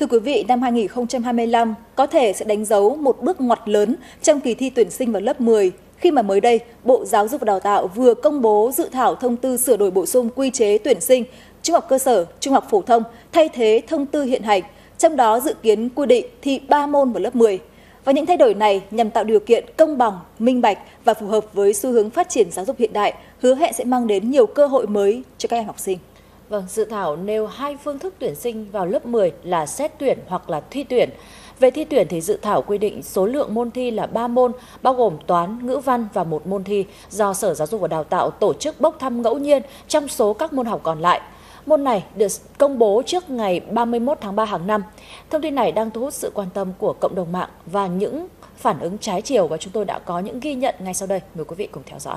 Thưa quý vị, năm 2025 có thể sẽ đánh dấu một bước ngoặt lớn trong kỳ thi tuyển sinh vào lớp 10 khi mà mới đây Bộ Giáo dục và Đào tạo vừa công bố dự thảo thông tư sửa đổi bổ sung quy chế tuyển sinh trung học cơ sở, trung học phổ thông thay thế thông tư hiện hành, trong đó dự kiến quy định thi 3 môn vào lớp 10. Và những thay đổi này nhằm tạo điều kiện công bằng, minh bạch và phù hợp với xu hướng phát triển giáo dục hiện đại, hứa hẹn sẽ mang đến nhiều cơ hội mới cho các em học sinh. Vâng, dự thảo nêu hai phương thức tuyển sinh vào lớp 10 là xét tuyển hoặc là thi tuyển. Về thi tuyển thì dự thảo quy định số lượng môn thi là 3 môn, bao gồm toán, ngữ văn và một môn thi do Sở Giáo dục và Đào tạo tổ chức bốc thăm ngẫu nhiên trong số các môn học còn lại. Môn này được công bố trước ngày 31 tháng 3 hàng năm. Thông tin này đang thu hút sự quan tâm của cộng đồng mạng và những phản ứng trái chiều và chúng tôi đã có những ghi nhận ngay sau đây. Mời quý vị cùng theo dõi.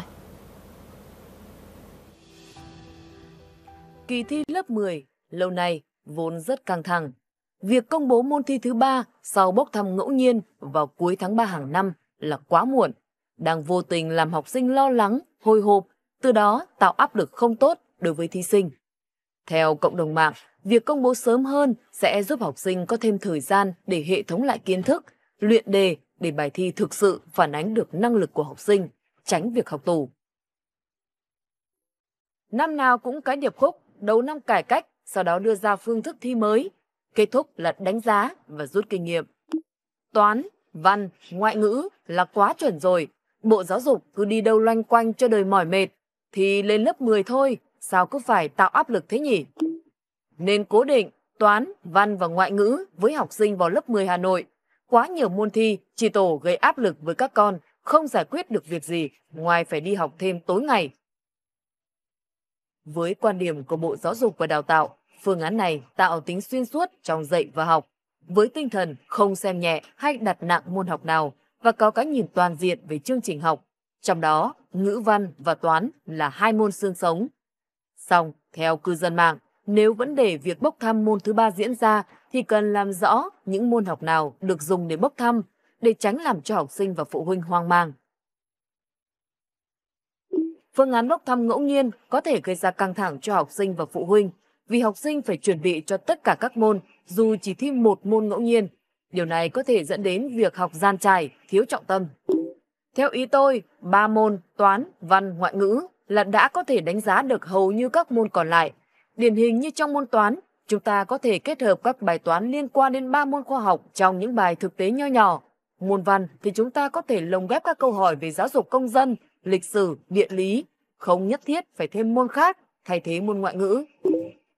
kỳ thi lớp 10 lâu nay vốn rất căng thẳng. Việc công bố môn thi thứ ba sau bốc thăm ngẫu nhiên vào cuối tháng 3 hàng năm là quá muộn, đang vô tình làm học sinh lo lắng, hồi hộp, từ đó tạo áp lực không tốt đối với thí sinh. Theo cộng đồng mạng, việc công bố sớm hơn sẽ giúp học sinh có thêm thời gian để hệ thống lại kiến thức, luyện đề để bài thi thực sự phản ánh được năng lực của học sinh, tránh việc học tù. Năm nào cũng cái điệp khúc đầu năm cải cách, sau đó đưa ra phương thức thi mới, kết thúc là đánh giá và rút kinh nghiệm. Toán, văn, ngoại ngữ là quá chuẩn rồi, Bộ Giáo dục cứ đi đâu loanh quanh cho đời mỏi mệt, thì lên lớp 10 thôi, sao cứ phải tạo áp lực thế nhỉ? Nên cố định toán, văn và ngoại ngữ với học sinh vào lớp 10 Hà Nội. Quá nhiều môn thi, chỉ tổ gây áp lực với các con, không giải quyết được việc gì ngoài phải đi học thêm tối ngày. Với quan điểm của Bộ Giáo dục và Đào tạo, phương án này tạo tính xuyên suốt trong dạy và học, với tinh thần không xem nhẹ hay đặt nặng môn học nào và có cái nhìn toàn diện về chương trình học, trong đó ngữ văn và toán là hai môn xương sống. Song, theo cư dân mạng, nếu vấn đề việc bốc thăm môn thứ ba diễn ra thì cần làm rõ những môn học nào được dùng để bốc thăm để tránh làm cho học sinh và phụ huynh hoang mang phương án bốc thăm ngẫu nhiên có thể gây ra căng thẳng cho học sinh và phụ huynh, vì học sinh phải chuẩn bị cho tất cả các môn dù chỉ thi một môn ngẫu nhiên. Điều này có thể dẫn đến việc học gian trải, thiếu trọng tâm. Theo ý tôi, ba môn toán, văn, ngoại ngữ là đã có thể đánh giá được hầu như các môn còn lại. Điển hình như trong môn toán, chúng ta có thể kết hợp các bài toán liên quan đến ba môn khoa học trong những bài thực tế nho nhỏ. Môn văn thì chúng ta có thể lồng ghép các câu hỏi về giáo dục công dân, lịch sử, địa lý, không nhất thiết phải thêm môn khác thay thế môn ngoại ngữ.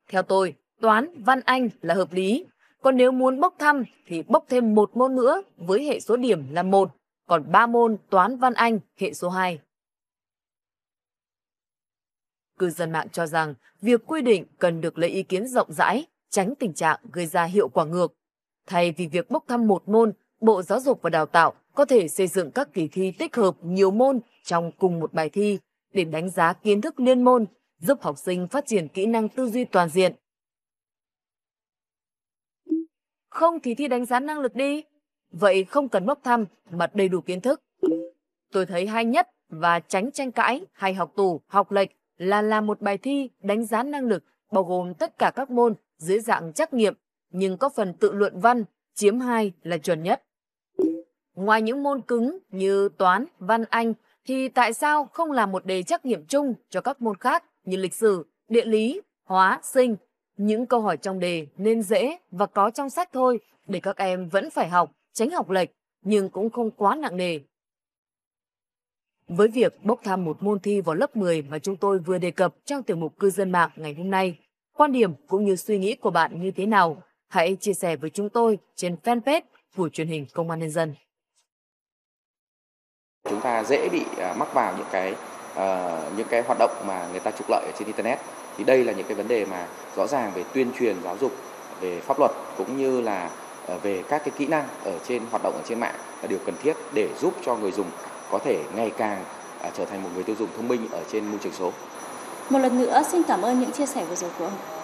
Theo tôi, toán, văn anh là hợp lý. Còn nếu muốn bốc thăm thì bốc thêm một môn nữa với hệ số điểm là một, còn ba môn toán, văn anh hệ số 2. Cư dân mạng cho rằng việc quy định cần được lấy ý kiến rộng rãi, tránh tình trạng gây ra hiệu quả ngược. Thay vì việc bốc thăm một môn, Bộ Giáo dục và Đào tạo có thể xây dựng các kỳ thi tích hợp nhiều môn trong cùng một bài thi để đánh giá kiến thức liên môn, giúp học sinh phát triển kỹ năng tư duy toàn diện. Không thì thi đánh giá năng lực đi, vậy không cần bốc thăm mà đầy đủ kiến thức. Tôi thấy hay nhất và tránh tranh cãi hay học tủ học lệch là làm một bài thi đánh giá năng lực bao gồm tất cả các môn dưới dạng trắc nghiệm nhưng có phần tự luận văn chiếm hai là chuẩn nhất. Ngoài những môn cứng như toán, văn anh thì tại sao không làm một đề trắc nghiệm chung cho các môn khác như lịch sử, địa lý, hóa, sinh? Những câu hỏi trong đề nên dễ và có trong sách thôi để các em vẫn phải học, tránh học lệch nhưng cũng không quá nặng nề. Với việc bốc thăm một môn thi vào lớp 10 mà chúng tôi vừa đề cập trong tiểu mục cư dân mạng ngày hôm nay, quan điểm cũng như suy nghĩ của bạn như thế nào? Hãy chia sẻ với chúng tôi trên fanpage của truyền hình Công an Nhân dân chúng ta dễ bị à, mắc vào những cái uh, những cái hoạt động mà người ta trục lợi ở trên internet thì đây là những cái vấn đề mà rõ ràng về tuyên truyền giáo dục về pháp luật cũng như là ờ, về các cái kỹ năng ở trên hoạt động ở trên mạng là điều cần thiết để giúp cho người dùng có thể ngày càng à, trở thành một người tiêu dùng thông minh ở trên môi trường số. Một lần nữa xin cảm ơn những chia sẻ vừa rồi của ông.